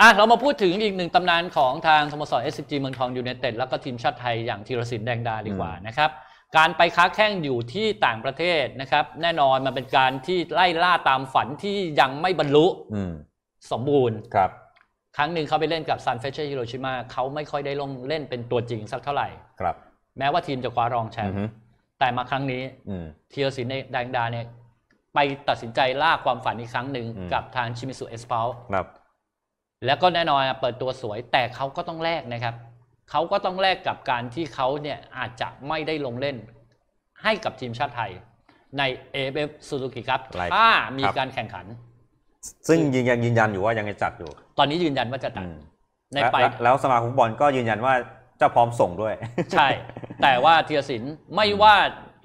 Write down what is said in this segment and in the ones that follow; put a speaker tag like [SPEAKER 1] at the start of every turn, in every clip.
[SPEAKER 1] อ่ะ เรามาพูดถึงอีกหนึ่งตำนานของทางสโมสรเอสซีเมืองทองยูเนเต็ดแล้วก็ทีมชาติไทย อย่างธีรศิลป์แดงดาดีกว่านะครับ การไปค้าแข่งอยู่ที่ต่างประเทศนะครับ แน่นอนมันเป็นการที่ไล่ล่าตามฝันที่ยังไม่บรรลุสมบูรณ์ครับ ครั้งหนึ่งเขาไปเล่นกับซันเฟเชอร์ฮิโรชิมาเขาไม่ค่อยได้ลงเล่นเป็นตัวจริงสักเท่าไหร่ครับแม้ว่าทีมจะคว้ารองแชมป์แต่มาครั้งนี้ธทีรศินแดงดาเนี่ยไปตัดสินใจล่าความฝันอีกครั้งหนึ่งกับทางชิมิสุเอสเปาครับแล้วก็แน่นอนเปิดตัวสวยแต่เขาก็ต้องแลกนะครับเขาก็ต้องแลกกับการที่เขาเนี่ยอาจจะไม่ได้ลงเล่น ให้กับทีมชาติไทยใน AFF Suzuki ครับถ้ามีการแข่งขัน ซึ่งยืนยันยืนยันอยู่ว่ายังจะจัดอยู่ ตอนนี้ยืนยันว่าจะจัดในไปแล้วสมาคมบอลก็ยืนยันว่าจะพร้อมส่งด้วย ใช่ แต่ว่าเทียสินไม่ว่า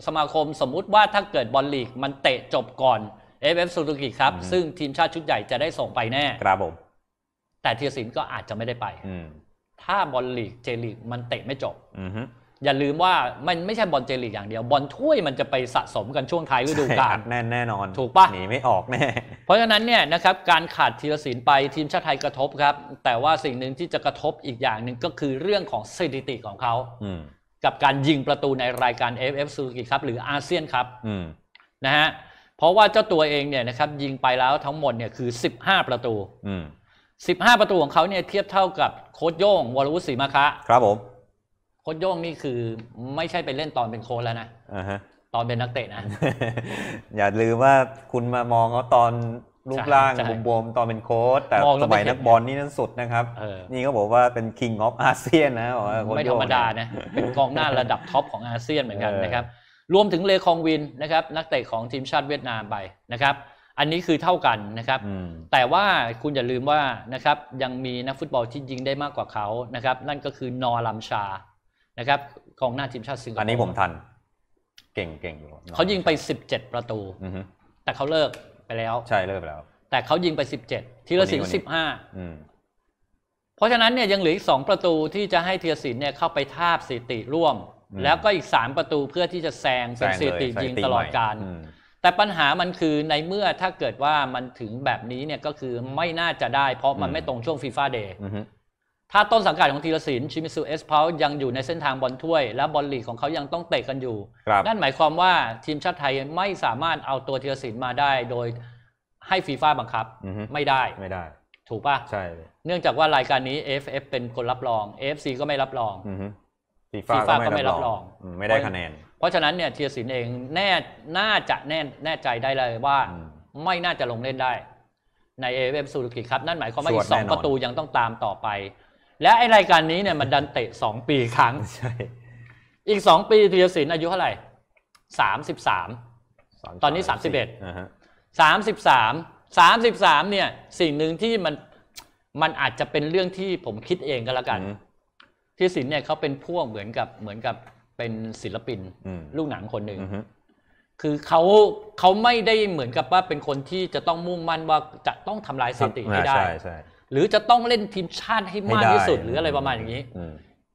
[SPEAKER 1] สมาคมสมมุติว่าถ้าเกิดบอลลีกมันเตะจบก่อน AFF Suzuki ครับซึ่งทีมชาติชุดใหญ่จะได้ส่งไปแน่ครับผมแต่เทียสินก็อาจจะไม่ได้ไปถ้าบอลลีกเจลีกมันเตะไม่จบอย่าลืมว่ามันไม่ใช่บอลเจลีกอย่างเดียว บอลถ้วยมันจะไปสะสมกันช่วงท้ายฤดูกาลแน่แน่นอนถูกปะหนีไม่ออกแน่เพราะฉะนั้นเนี่ยนะครับ การขาดทีรศิลป์ไปทีมชาติไทยกระทบครับ แต่ว่าสิ่งหนึ่งที่จะกระทบอีกอย่างหนึ่งก็คือเรื่องของสถิติของเขากับการยิงประตูในรายการ AFF Suzuki ครับหรืออาเซียนครับนะฮะเพราะว่าเจ้าตัวเองเนี่ยนะครับ ยิงไปแล้วทั้งหมดเนี่ยคือ15ประตู15 ประตูของเขาเนี่ยเทียบเท่ากับ โค้ชโย่งวรวุฒิศรีมาคะครับผมโค้ชโย่งนี่คือไม่ใช่ไปเล่นตอนเป็นโค้ชแล้วนะอ่าฮะตอนเป็นนักเตะนะ อย่าลืมว่าคุณมามองเขาตอนรูปร่างบวมๆตอนเป็นโค้ชแต่สมัยนักบอลนี่นั้นสุดนะครับนี่ก็บอกว่าเป็นคิงออฟอาเซียนนะไม่ธรรมดานะ เป็นกองหน้าระดับท็อปของอาเซียนเหมือนกันนะครับ รวมถึงเลคองวินนะครับ นักเตะของทีมชาติเวียดนามไปนะครับอันนี้คือเท่ากันนะครับ แต่ว่าคุณอย่าลืมว่านะครับยังมีนักฟุตบอลที่ยิงได้มากกว่าเขานะครับ นั่นก็คือนอรัมชานะครับกองหน้าทีมชาติสิงคโปร์อันนี้ผมทัน เก่งเก่งอยู่เขายิงไป 17 ประตู แต่เขาเลิกไปแล้ว ใช่เลิกไปแล้ว แต่เขายิงไป 17 ทีละสิงสิบห้าเพราะฉะนั้นเนี่ยยังเหลืออีกสองประตูที่จะให้เทียสินเนี่ยเข้าไปทาบสถิติร่วม แล้วก็อีกสามประตูเพื่อที่จะแซงเป็นสถิติยิงตลอดการแต่ปัญหามันคือในเมื่อถ้าเกิดว่ามันถึงแบบนี้เนี่ยก็คือไม่น่าจะได้ เพราะมันไม่ตรงช่วงฟีฟ่าเดย์ถ้าต้นสังกัดของทีรศิลชิมิซูเอสเพายังอยู่ในเส้นทางบอลถ้วย และบอลลีกของเขายังต้องเตะกันอยู่ นั่นหมายความว่า ทีมชาติไทยไม่สามารถเอาตัวทีรศิลมาได้โดยให้ฟีฟ่าบังคับ ไม่ได้ไม่ได้ ถูกป่ะใช่ เนื่องจากว่ารายการนี้เ f f เป็นคนรับรองเอฟซก็ไม่รับรองฟีฟ่าก็ไม่รับรองไม่ได้คะแนนราะฉะนั้นเนี่ยเทียสินเองแน่น่าจะแน่แน่ใจได้เลยว่าไม่น่าจะลงเล่นได้ ในเอเวฟซูรกิครับนั่นหมายความว่าอีกสองประตูยังต้องตามต่อไป และไอรายการนี้เนี่ยมันดันเตะสองปีครั้ง อีกสองปีเทียสินอายุเท่าไหร่สามสิบสามตอนนี้สามสิบเอ็ดสามสิบสามสามสิบสามเนี่ยสิ่งหนึ่งที่มันมันอาจจะเป็นเรื่องที่ผมคิดเองก็แล้วกัน ที่สินเนี่ยเขาเป็นพวกเหมือนกับเหมือนกับเป็นศิลปินลูกหนังคนหนึ่ง คือเขาเขาไม่ได้เหมือนกับว่าเป็นคนที่จะต้องมุ่งมั่นว่าจะต้องทำลายสถิติให้ได้หรือจะต้องเล่นทีมชาติให้มากที่สุดหรืออะไรประมาณอย่างนี้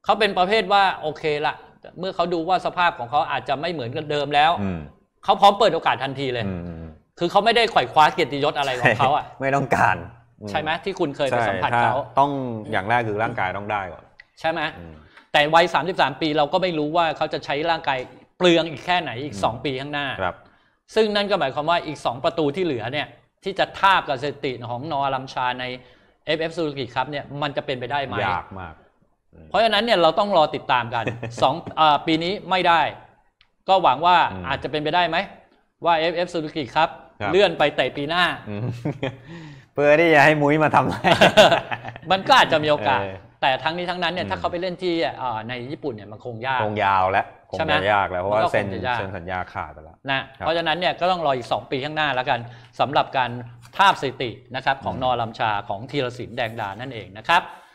[SPEAKER 1] เขาเป็นประเภทว่าโอเคละเมื่อเขาดูว่าสภาพของเขาอาจจะไม่เหมือนกันเดิมแล้วเขาพร้อมเปิดโอกาสทันทีเลยคือเขาไม่ได้ไขวยคว้าเกียรติยศอะไรของเขาอ่ะไม่ต้องการใช่ไหมที่คุณเคยไปสัมผัสเขาต้องอย่างแรกคือร่างกายต้องได้ก่อนใช่ไหมแต่วัย 33 ปีเราก็ไม่รู้ว่าเขาจะใช้ร่างกายเปลืองอีกแค่ไหนอีก 2 ปีข้างหน้า ครับ ซึ่งนั่นก็หมายความว่าอีก 2 ประตูที่เหลือเนี่ยที่จะทาบกับสติของนอรัมชาใน FF ซูซูกิครับเนี่ยมันจะเป็นไปได้ไหมยากมาก เพราะฉะนั้นเนี่ยเราต้องรอติดตามกันสองปีนี้ไม่ได้ ก็หวังว่าอาจจะเป็นไปได้ไหม ว่า FF ซูซูกิครับเลื่อนไปเตะปีหน้าเพื่อที่จะให้มุ้ยมาทำอะไรมันก็อาจจะมีโอกาสแต่ทั้งนี้ทั้งนั้นเนี่ยถ้าเขาไปเล่นที่ในญี่ปุ่นเนี่ยมันคงยากคงยาวแล้วคงจะยากแล้ว เพราะว่าเซ็นเซ็นสัญญาขาดไปแล้วนะเพราะฉะนั้นเนี่ยก็ต้องรออีก 2 ปีข้างหน้าแล้วกันสำหรับการทาบสถิตินะครับของนอรัมชาของธีรศิลป์แดงดานั่นเองนะครับ